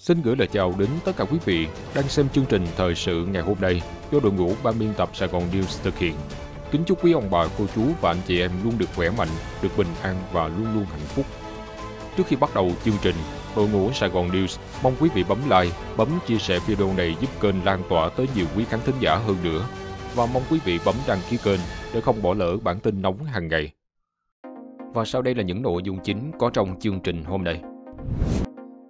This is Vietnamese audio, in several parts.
Xin gửi lời chào đến tất cả quý vị đang xem chương trình Thời sự ngày hôm nay do đội ngũ ban biên tập Sài Gòn News thực hiện. Kính chúc quý ông bà, cô chú và anh chị em luôn được khỏe mạnh, được bình an và luôn luôn hạnh phúc. Trước khi bắt đầu chương trình, đội ngũ Sài Gòn News mong quý vị bấm like, bấm chia sẻ video này giúp kênh lan tỏa tới nhiều quý khán thính giả hơn nữa và mong quý vị bấm đăng ký kênh để không bỏ lỡ bản tin nóng hàng ngày. Và sau đây là những nội dung chính có trong chương trình hôm nay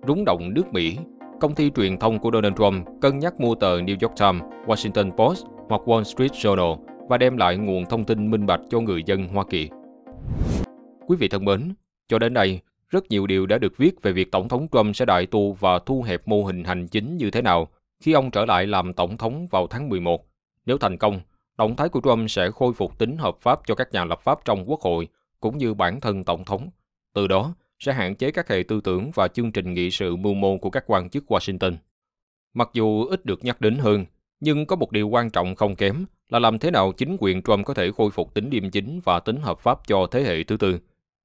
rúng động nước Mỹ, công ty truyền thông của Donald Trump cân nhắc mua tờ New York Times, Washington Post hoặc Wall Street Journal và đem lại nguồn thông tin minh bạch cho người dân Hoa Kỳ. Quý vị thân mến, cho đến đây, rất nhiều điều đã được viết về việc Tổng thống Trump sẽ đại tu và thu hẹp mô hình hành chính như thế nào khi ông trở lại làm Tổng thống vào tháng 11. Nếu thành công, động thái của Trump sẽ khôi phục tính hợp pháp cho các nhà lập pháp trong quốc hội cũng như bản thân Tổng thống. Từ đó, sẽ hạn chế các hệ tư tưởng và chương trình nghị sự mưu mô của các quan chức Washington. Mặc dù ít được nhắc đến hơn, nhưng có một điều quan trọng không kém là làm thế nào chính quyền Trump có thể khôi phục tính liêm chính và tính hợp pháp cho thế hệ thứ tư.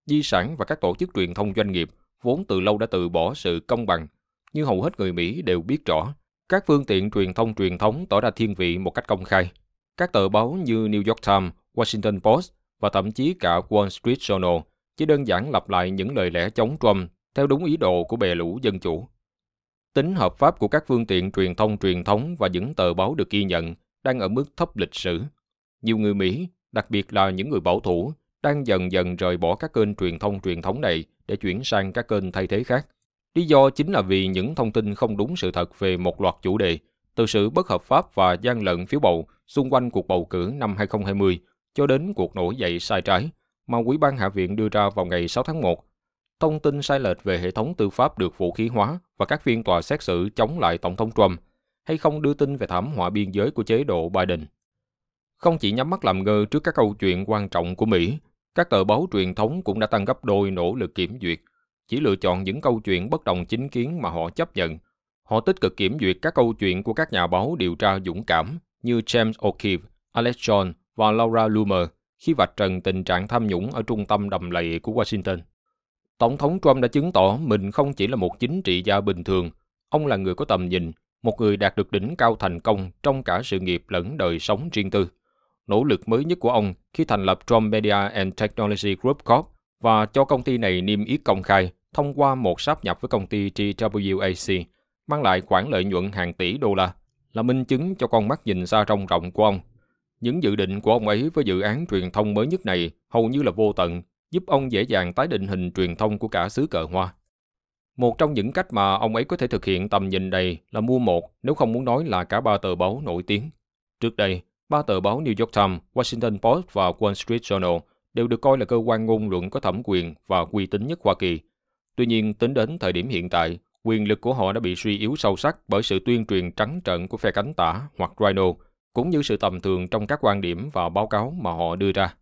Di sản và các tổ chức truyền thông doanh nghiệp vốn từ lâu đã từ bỏ sự công bằng, như hầu hết người Mỹ đều biết rõ. Các phương tiện truyền thông truyền thống tỏ ra thiên vị một cách công khai. Các tờ báo như New York Times, Washington Post và thậm chí cả Wall Street Journal chỉ đơn giản lặp lại những lời lẽ chống Trump theo đúng ý đồ của bè lũ dân chủ. Tính hợp pháp của các phương tiện truyền thông truyền thống và những tờ báo được ghi nhận đang ở mức thấp lịch sử. Nhiều người Mỹ, đặc biệt là những người bảo thủ, đang dần dần rời bỏ các kênh truyền thông truyền thống này để chuyển sang các kênh thay thế khác. Lý do chính là vì những thông tin không đúng sự thật về một loạt chủ đề, từ sự bất hợp pháp và gian lận phiếu bầu xung quanh cuộc bầu cử năm 2020 cho đến cuộc nổi dậy sai trái mà Ủy ban Hạ viện đưa ra vào ngày 6 tháng 1, thông tin sai lệch về hệ thống tư pháp được vũ khí hóa và các phiên tòa xét xử chống lại Tổng thống Trump, hay không đưa tin về thảm họa biên giới của chế độ Biden. Không chỉ nhắm mắt làm ngơ trước các câu chuyện quan trọng của Mỹ, các tờ báo truyền thống cũng đã tăng gấp đôi nỗ lực kiểm duyệt, chỉ lựa chọn những câu chuyện bất đồng chính kiến mà họ chấp nhận. Họ tích cực kiểm duyệt các câu chuyện của các nhà báo điều tra dũng cảm như James O'Keefe, Alex Jones và Laura Loomer khi vạch trần tình trạng tham nhũng ở trung tâm đầm lầy của Washington. Tổng thống Trump đã chứng tỏ mình không chỉ là một chính trị gia bình thường, ông là người có tầm nhìn, một người đạt được đỉnh cao thành công trong cả sự nghiệp lẫn đời sống riêng tư. Nỗ lực mới nhất của ông khi thành lập Trump Media and Technology Group Corp và cho công ty này niêm yết công khai thông qua một sáp nhập với công ty TWAC, mang lại khoản lợi nhuận hàng tỷ đô la, là minh chứng cho con mắt nhìn xa trong rộng của ông những dự định của ông ấy với dự án truyền thông mới nhất này hầu như là vô tận, giúp ông dễ dàng tái định hình truyền thông của cả xứ cờ hoa. Một trong những cách mà ông ấy có thể thực hiện tầm nhìn này là mua một, nếu không muốn nói là cả ba tờ báo nổi tiếng. Trước đây, ba tờ báo New York Times, Washington Post và Wall Street Journal đều được coi là cơ quan ngôn luận có thẩm quyền và uy tín nhất Hoa Kỳ. Tuy nhiên, tính đến thời điểm hiện tại, quyền lực của họ đã bị suy yếu sâu sắc bởi sự tuyên truyền trắng trợn của phe cánh tả hoặc Rhino, cũng như sự tầm thường trong các quan điểm và báo cáo mà họ đưa ra.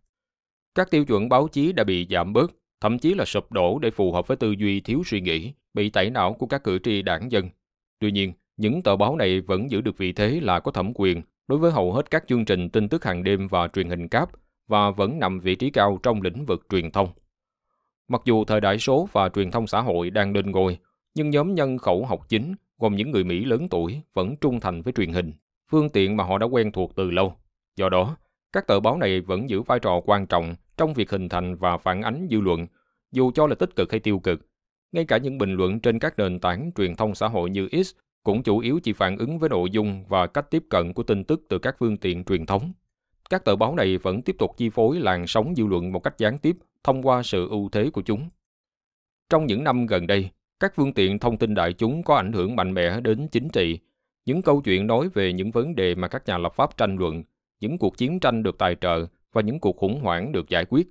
Các tiêu chuẩn báo chí đã bị giảm bớt, thậm chí là sụp đổ để phù hợp với tư duy thiếu suy nghĩ, bị tẩy não của các cử tri đảng dân. Tuy nhiên, những tờ báo này vẫn giữ được vị thế là có thẩm quyền đối với hầu hết các chương trình tin tức hàng đêm và truyền hình cáp và vẫn nằm vị trí cao trong lĩnh vực truyền thông. Mặc dù thời đại số và truyền thông xã hội đang lên ngôi, nhưng nhóm nhân khẩu học chính gồm những người Mỹ lớn tuổi vẫn trung thành với truyền hình phương tiện mà họ đã quen thuộc từ lâu. Do đó, các tờ báo này vẫn giữ vai trò quan trọng trong việc hình thành và phản ánh dư luận, dù cho là tích cực hay tiêu cực. Ngay cả những bình luận trên các nền tảng truyền thông xã hội như X cũng chủ yếu chỉ phản ứng với nội dung và cách tiếp cận của tin tức từ các phương tiện truyền thống. Các tờ báo này vẫn tiếp tục chi phối làn sóng dư luận một cách gián tiếp thông qua sự ưu thế của chúng. Trong những năm gần đây, các phương tiện thông tin đại chúng có ảnh hưởng mạnh mẽ đến chính trị, những câu chuyện nói về những vấn đề mà các nhà lập pháp tranh luận, những cuộc chiến tranh được tài trợ và những cuộc khủng hoảng được giải quyết.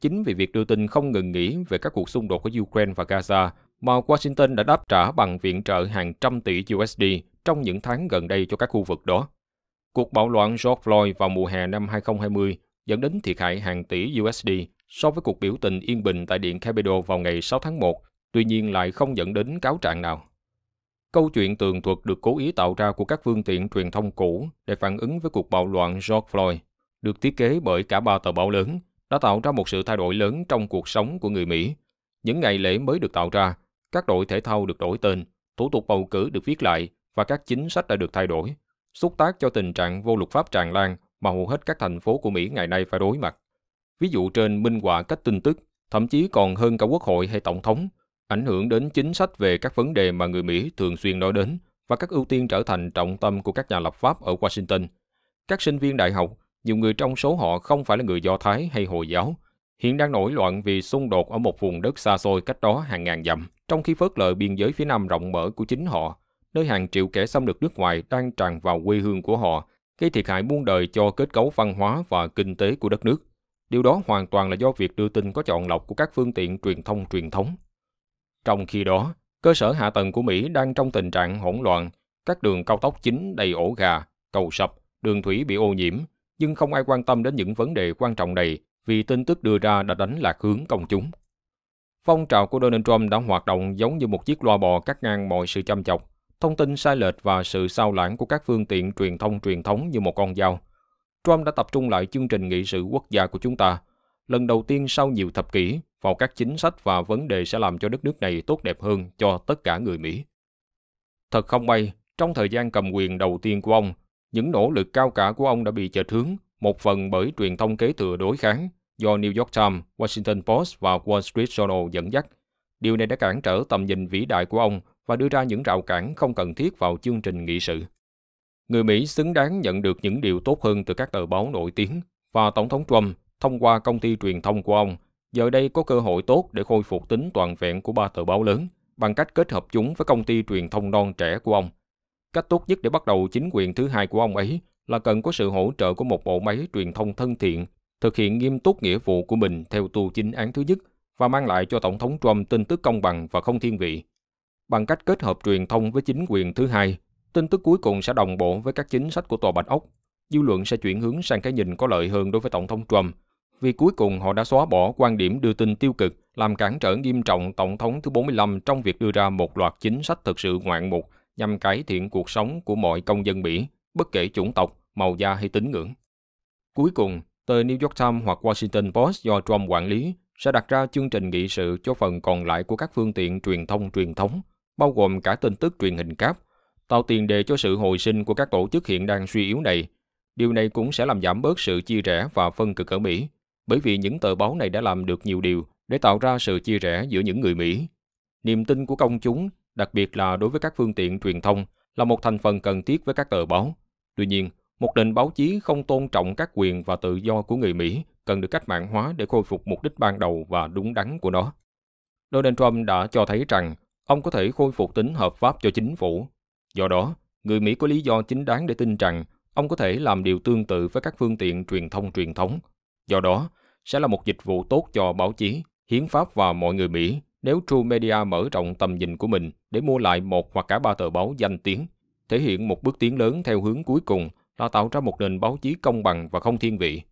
Chính vì việc đưa tin không ngừng nghỉ về các cuộc xung đột của Ukraine và Gaza mà Washington đã đáp trả bằng viện trợ hàng trăm tỷ USD trong những tháng gần đây cho các khu vực đó. Cuộc bạo loạn George Floyd vào mùa hè năm 2020 dẫn đến thiệt hại hàng tỷ USD so với cuộc biểu tình yên bình tại Điện Capitol vào ngày 6 tháng 1, tuy nhiên lại không dẫn đến cáo trạng nào. Câu chuyện tường thuật được cố ý tạo ra của các phương tiện truyền thông cũ để phản ứng với cuộc bạo loạn George Floyd, được thiết kế bởi cả ba tờ báo lớn, đã tạo ra một sự thay đổi lớn trong cuộc sống của người Mỹ. Những ngày lễ mới được tạo ra, các đội thể thao được đổi tên, thủ tục bầu cử được viết lại và các chính sách đã được thay đổi, xúc tác cho tình trạng vô luật pháp tràn lan mà hầu hết các thành phố của Mỹ ngày nay phải đối mặt. Ví dụ trên minh họa cách tin tức, thậm chí còn hơn cả quốc hội hay tổng thống ảnh hưởng đến chính sách về các vấn đề mà người Mỹ thường xuyên nói đến và các ưu tiên trở thành trọng tâm của các nhà lập pháp ở Washington. Các sinh viên đại học, nhiều người trong số họ không phải là người Do Thái hay Hồi giáo, hiện đang nổi loạn vì xung đột ở một vùng đất xa xôi cách đó hàng ngàn dặm, trong khi phớt lờ biên giới phía nam rộng mở của chính họ, nơi hàng triệu kẻ xâm lược nước ngoài đang tràn vào quê hương của họ, gây thiệt hại muôn đời cho kết cấu văn hóa và kinh tế của đất nước. Điều đó hoàn toàn là do việc đưa tin có chọn lọc của các phương tiện truyền thông truyền thống trong khi đó, cơ sở hạ tầng của Mỹ đang trong tình trạng hỗn loạn, các đường cao tốc chính đầy ổ gà, cầu sập, đường thủy bị ô nhiễm, nhưng không ai quan tâm đến những vấn đề quan trọng này vì tin tức đưa ra đã đánh lạc hướng công chúng. Phong trào của Donald Trump đã hoạt động giống như một chiếc loa bò cắt ngang mọi sự chăm chọc, thông tin sai lệch và sự sao lãng của các phương tiện truyền thông truyền thống như một con dao. Trump đã tập trung lại chương trình nghị sự quốc gia của chúng ta, lần đầu tiên sau nhiều thập kỷ vào các chính sách và vấn đề sẽ làm cho đất nước này tốt đẹp hơn cho tất cả người Mỹ. Thật không may, trong thời gian cầm quyền đầu tiên của ông, những nỗ lực cao cả của ông đã bị chệch hướng, một phần bởi truyền thông kế thừa đối kháng do New York Times, Washington Post và Wall Street Journal dẫn dắt. Điều này đã cản trở tầm nhìn vĩ đại của ông và đưa ra những rào cản không cần thiết vào chương trình nghị sự. Người Mỹ xứng đáng nhận được những điều tốt hơn từ các tờ báo nổi tiếng và Tổng thống Trump thông qua công ty truyền thông của ông, giờ đây có cơ hội tốt để khôi phục tính toàn vẹn của ba tờ báo lớn bằng cách kết hợp chúng với công ty truyền thông non trẻ của ông. Cách tốt nhất để bắt đầu chính quyền thứ hai của ông ấy là cần có sự hỗ trợ của một bộ máy truyền thông thân thiện, thực hiện nghiêm túc nghĩa vụ của mình theo tu chính án thứ nhất và mang lại cho Tổng thống Trump tin tức công bằng và không thiên vị. Bằng cách kết hợp truyền thông với chính quyền thứ hai, tin tức cuối cùng sẽ đồng bộ với các chính sách của Tòa Bạch Ốc. Dư luận sẽ chuyển hướng sang cái nhìn có lợi hơn đối với Tổng thống Trump – vì cuối cùng họ đã xóa bỏ quan điểm đưa tin tiêu cực, làm cản trở nghiêm trọng Tổng thống thứ 45 trong việc đưa ra một loạt chính sách thực sự ngoạn mục nhằm cải thiện cuộc sống của mọi công dân Mỹ, bất kể chủng tộc, màu da hay tín ngưỡng. Cuối cùng, tờ New York Times hoặc Washington Post do Trump quản lý sẽ đặt ra chương trình nghị sự cho phần còn lại của các phương tiện truyền thông truyền thống, bao gồm cả tin tức truyền hình cáp, tạo tiền đề cho sự hồi sinh của các tổ chức hiện đang suy yếu này. Điều này cũng sẽ làm giảm bớt sự chia rẽ và phân cực ở Mỹ, bởi vì những tờ báo này đã làm được nhiều điều để tạo ra sự chia rẽ giữa những người Mỹ. Niềm tin của công chúng, đặc biệt là đối với các phương tiện truyền thông, là một thành phần cần thiết với các tờ báo. Tuy nhiên, một nền báo chí không tôn trọng các quyền và tự do của người Mỹ cần được cách mạng hóa để khôi phục mục đích ban đầu và đúng đắn của nó. Donald Trump đã cho thấy rằng ông có thể khôi phục tính hợp pháp cho chính phủ. Do đó, người Mỹ có lý do chính đáng để tin rằng ông có thể làm điều tương tự với các phương tiện truyền thông truyền thống. Do đó, sẽ là một dịch vụ tốt cho báo chí, hiến pháp và mọi người Mỹ nếu True Media mở rộng tầm nhìn của mình để mua lại một hoặc cả ba tờ báo danh tiếng, thể hiện một bước tiến lớn theo hướng cuối cùng là tạo ra một nền báo chí công bằng và không thiên vị,